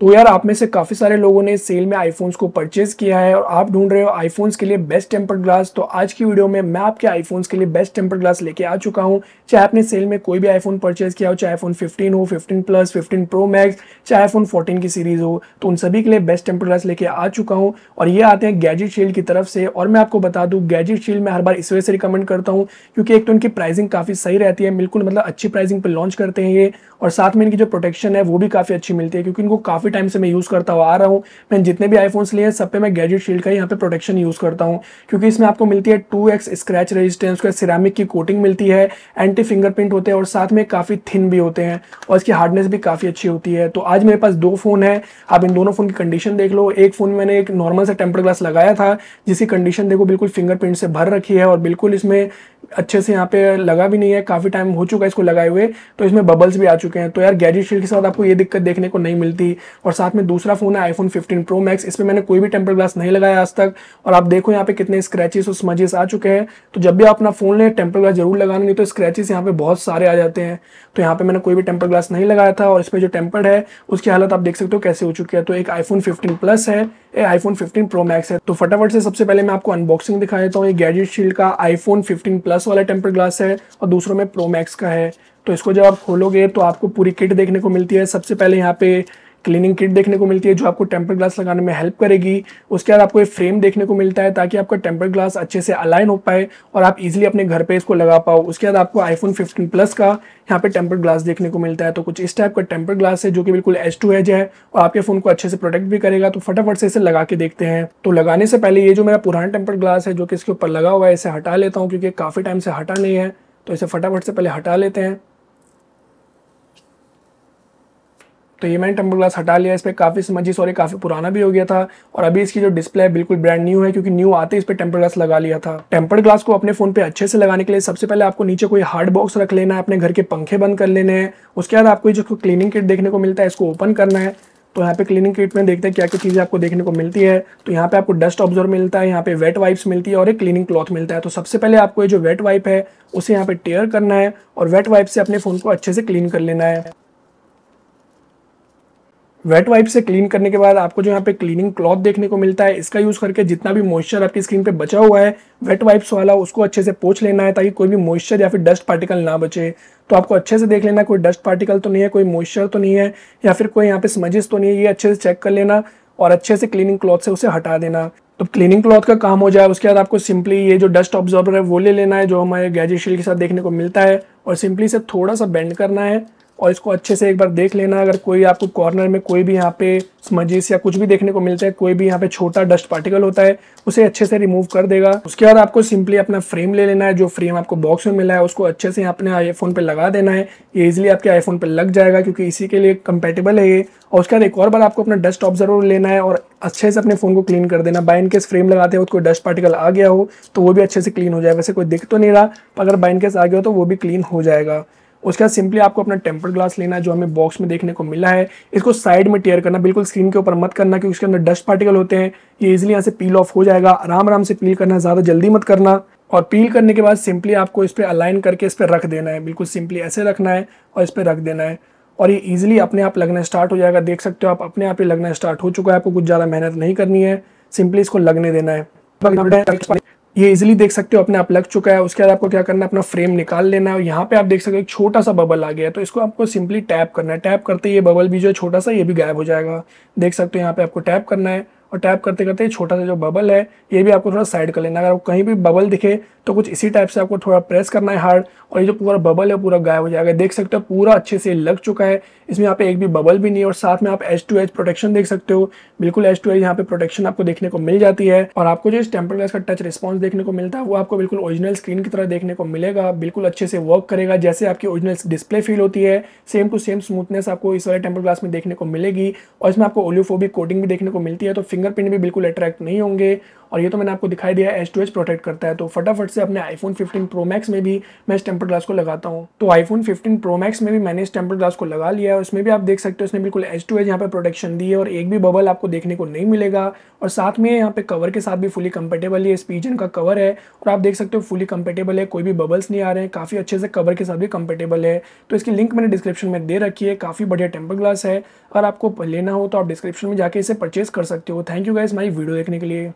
तो यार आप में से काफ़ी सारे लोगों ने सेल में आईफोन्स को परचेज किया है और आप ढूंढ रहे हो आईफोन्स के लिए बेस्ट टेम्पर्ड ग्लास तो आज की वीडियो में मैं आपके आईफोन्स के लिए बेस्ट टेम्पर्ड ग्लास लेके आ चुका हूँ चाहे आपने सेल में कोई भी आईफोन परचेज किया हो चाहे आईफोन 15 हो 15 प्लस 15 प्रो मैक्स चाहे आईफोन 14 की सीरीज़ हो तो उन सभी के लिए बेस्ट टेम्पर्ड ग्लास लेके आ चुका हूँ और ये आते हैं गैजेट शील्ड की तरफ से और मैं आपको बता दूँ गैजेट शील्ड में हर बार इस वजह से रिकमेंड करता हूँ क्योंकि एक तो इनकी प्राइसिंग काफ़ी सही रहती है बिल्कुल मतलब अच्छी प्राइसिंग पर लॉन्च करते हैं ये और साथ में इनकी जो प्रोटेक्शन है वो भी काफ़ी अच्छी मिलती है क्योंकि इनको काफ़ी काफ़ी टाइम से मैं यूज़ करता हुआ आ रहा हूँ मैंने जितने भी आईफोन्स लिए हैं सब पे मैं गैजेट शील्ड का यहाँ पे प्रोटेक्शन यूज़ करता हूँ क्योंकि इसमें आपको मिलती है टू एक्स स्क्रैच रेजिस्टेंस का सिरामिक की कोटिंग मिलती है एंटी फिंगरप्रिंट होते हैं और साथ में काफ़ी थिन भी होते हैं और इसकी हार्डनेस भी काफ़ी अच्छी होती है तो आज मेरे पास दो फ़ोन है आप इन दोनों फ़ोन की कंडीशन देख लो एक फ़ोन मैंने एक नॉर्मल सा टेम्पर ग्लास लगाया था जिसकी कंडीशन देखो बिल्कुल फिंगरप्रिंट से भर रखी है और बिल्कुल इसमें अच्छे से यहाँ पे लगा भी नहीं है काफ़ी टाइम हो चुका है इसको लगाए हुए तो इसमें बबल्स भी आ चुके हैं तो यार गैजेट शील्ड के साथ आपको ये दिक्कत देखने को नहीं मिलती और साथ में दूसरा फ़ोन है आईफोन 15 प्रो मैक्स इसमें मैंने कोई भी टेम्पर ग्लास नहीं लगाया आज तक और आप देखो यहाँ पे कितने स्क्रैचेस और स्मजेस आ चुके हैं तो जब भी आप अपना फ़ोन लें टेम्पर ग्लास जरूर लगाने नहीं तो स्क्रैचेस यहाँ पे बहुत सारे आ जाते हैं तो यहाँ पे मैंने कोई भी टेम्पर ग्लास नहीं लगाया था और इसमें जो टेम्पर है उसकी हालत आप देख सकते हो कैसे हो चुकी है तो एक आईफोन फिफ्टीन प्लस है आईफोन फिफ्टीन प्रो मैक्स है तो फटाफट से सबसे पहले मैं आपको अनबॉक्सिंग दिखा देता हूँ ये गैजेट शील्ड का आईफोन फिफ्टीन प्लस प्लस वाला टेम्पर ग्लास है और दूसरों में प्रो मैक्स का है तो इसको जब आप खोलोगे तो आपको पूरी किट देखने को मिलती है सबसे पहले यहाँ पे क्लीनिंग किट देखने को मिलती है जो आपको टेम्पर ग्लास लगाने में हेल्प करेगी उसके बाद आपको एक फ्रेम देखने को मिलता है ताकि आपका टेम्पर ग्लास अच्छे से अलाइन हो पाए और आप इजिली अपने घर पे इसको लगा पाओ उसके बाद आपको आईफोन 15 प्लस का यहाँ पे टेम्पर ग्लास देखने को मिलता है तो कुछ इस टाइप का टेम्पर ग्लास है जो कि बिल्कुल एच टू एज है और आपके फ़ोन को अच्छे से प्रोटेक्ट भी करेगा तो फटाफट से इसे लगा के देखते हैं तो लगाने से पहले ये जो मेरा पुराना टेम्पर ग्लास है जो कि इसके ऊपर लगा हुआ है इसे हटा लेता हूँ क्योंकि काफ़ी टाइम से हटा नहीं है तो इसे फटाफट से पहले हटा लेते हैं तो ये मैंने टेम्पर ग्लास हटा लिया इस पर काफ़ी समझिए सॉरी काफ़ी पुराना भी हो गया था और अभी इसकी जो डिस्प्ले है बिल्कुल ब्रांड न्यू है क्योंकि न्यू आते इस पर टेम्पर ग्लास लगा लिया था टेम्पर ग्लास को अपने फोन पे अच्छे से लगाने के लिए सबसे पहले आपको नीचे कोई हार्ड बॉक्स रख लेना है अपने घर के पंखे बंद कर लेने हैं उसके बाद आपको जो क्लीनिंग किट देखने को मिलता है इसको ओपन करना है तो यहाँ पे क्लीनिंग किट में देखते हैं क्या क्या चीज़ें आपको देखने को मिलती है तो यहाँ पे आपको डस्ट ऑब्जर्व मिलता है यहाँ पे वेट वाइप्स मिलती है और एक क्लीनिंग क्लॉथ मिलता है तो सबसे पहले आपको ये जो वेट वाइप है उसे यहाँ पे टेयर करना है और वेट वाइप से अपने फ़ोन को अच्छे से क्लीन कर लेना है वेट वाइप से क्लीन करने के बाद आपको जो यहाँ पे क्लीनिंग क्लॉथ देखने को मिलता है इसका यूज़ करके जितना भी मॉइस्चर आपकी स्किन पे बचा हुआ है वेट वाइप्स वाला उसको अच्छे से पोछ लेना है ताकि कोई भी मॉइस्चर या फिर डस्ट पार्टिकल ना बचे तो आपको अच्छे से देख लेना कोई डस्ट पार्टिकल तो नहीं है कोई मॉइस्चर तो नहीं है या फिर कोई यहाँ पे स्मजेस तो नहीं है ये अच्छे से चेक कर लेना और अच्छे से क्लीनिंग क्लॉथ से उसे हटा देना तो क्लीनिंग क्लॉथ का काम हो जाए उसके बाद आपको सिंपली ये जो डस्ट ऑब्जॉर्बर है वो ले लेना है जो हमारे गैजेशियल के साथ देखने को मिलता है और सिंपली से थोड़ा सा बेंड करना है और इसको अच्छे से एक बार देख लेना अगर कोई आपको कॉर्नर में कोई भी यहाँ पे स्मजिस या कुछ भी देखने को मिलता है कोई भी यहाँ पे छोटा डस्ट पार्टिकल होता है उसे अच्छे से रिमूव कर देगा उसके बाद आपको सिंपली अपना फ्रेम ले लेना है जो फ्रेम आपको बॉक्स में मिला है उसको अच्छे से अपने आईफोन पे लगा देना है ये इजिली आपके आईफोन पे लग जाएगा क्योंकि इसी के लिए कंपेटेबल है ये और उसके बाद एक और बार आपको अपना डस्ट ऑब्जर्वर लेना है और अच्छे से अपने फ़ोन को क्लीन कर देना बाइन केस फ्रेम लगाते हो तो कोई डस्ट पार्टिकल आ गया हो तो वो भी अच्छे से क्लीन हो जाए वैसे कोई दिख तो नहीं रहा अगर बाइन केस आ गया हो तो वो भी क्लीन हो जाएगा उसके बाद सिंपली आपको अपना टेम्पर ग्लास लेना है जो हमें बॉक्स में देखने को मिला है इसको साइड में टेयर करना बिल्कुल स्क्रीन के ऊपर मत करना क्योंकि उसके अंदर डस्ट पार्टिकल होते हैं ये इजिली यहाँ से पील ऑफ हो जाएगा आराम आराम से पील करना ज़्यादा जल्दी मत करना और पील करने के बाद सिंपली आपको इस पर अलाइन करके इस पर रख देना है बिल्कुल सिंपली ऐसे रखना है और इस पर रख देना है और ये इजिली अपने आप लगना स्टार्ट हो जाएगा देख सकते हो आप अपने आप ही लगना स्टार्ट हो चुका है आपको कुछ ज़्यादा मेहनत नहीं करनी है सिंपली इसको लगने देना है ये इजिली देख सकते हो अपने आप लग चुका है उसके बाद आपको क्या करना है अपना फ्रेम निकाल लेना है यहाँ पे आप देख सकते हो एक छोटा सा बबल आ गया है तो इसको आपको सिंपली टैप करना है टैप करते ये बबल भी जो है छोटा सा ये भी गायब हो जाएगा देख सकते हो यहाँ पे आपको टैप करना है और टैप करते करते छोटा सा जो बबल है ये भी आपको थोड़ा साइड कर लेना अगर आपको कहीं भी बबल दिखे तो कुछ इसी टाइप से आपको थोड़ा प्रेस करना है हार्ड और ये जो पूरा बबल है पूरा गायब हो जाएगा देख सकते हो पूरा अच्छे से लग चुका है इसमें यहाँ पे एक भी बबल भी नहीं है और साथ में आप एच टू एच प्रोटेक्शन देख सकते हो बिल्कुल एच टू एच यहाँ पे प्रोटेक्शन आपको देखने को मिल जाती है और आपको जो इस टेम्पर ग्लास का टच रिस्पॉन्स देखने को मिलता है वो आपको बिल्कुल ओरिजिनल स्क्रीन की तरह देखने को मिलेगा बिल्कुल अच्छे से वर्क करेगा जैसे आपकी ओरिजिनल डिस्प्ले फील होती है सेम टू सेम स्मूथनेस आपको इस वाले टेम्पर ग्लास में देखने को मिलेगी और इसमें आपको ओलियोफोबिक कोटिंग भी देखने को मिलती है तो फिंगरप्रिंट भी बिल्कुल अट्रैक्ट नहीं होंगे और ये तो मैंने आपको दिखाई दिया एच टू एच प्रोटेक्ट करता है तो फटाफट से अपने आईफोन 15 प्रो मैक्स में भी मैं इस टेम्पर ग्लास को लगाता हूँ तो आईफोन 15 प्रो मैक्स में भी मैंने इस टेम्पर ग्लास को लगा लिया है उसमें भी आप देख सकते हो उसने बिल्कुल एच टू एच यहाँ पर प्रोटेक्शन दी है और एक भी बबल आपको देखने को नहीं मिलेगा और साथ में यहाँ पे कवर के साथ भी फुली कंपेटेबल है स्पीजन का कवर है और आप देख सकते हो फुली कंपेटेबल है कोई भी बबल्स नहीं आ रहे हैं काफ़ी अच्छे से कवर के साथ भी कंपेटेबल है तो इसकी लिंक मैंने डिस्क्रिप्शन में दे रखी है काफ़ी बढ़िया टेम्पर ग्लास है अगर आपको लेना हो तो आप डिस्क्रिप्शन में जाकर इसे परचेज कर सकते हो thank you guys my video देखने के लिए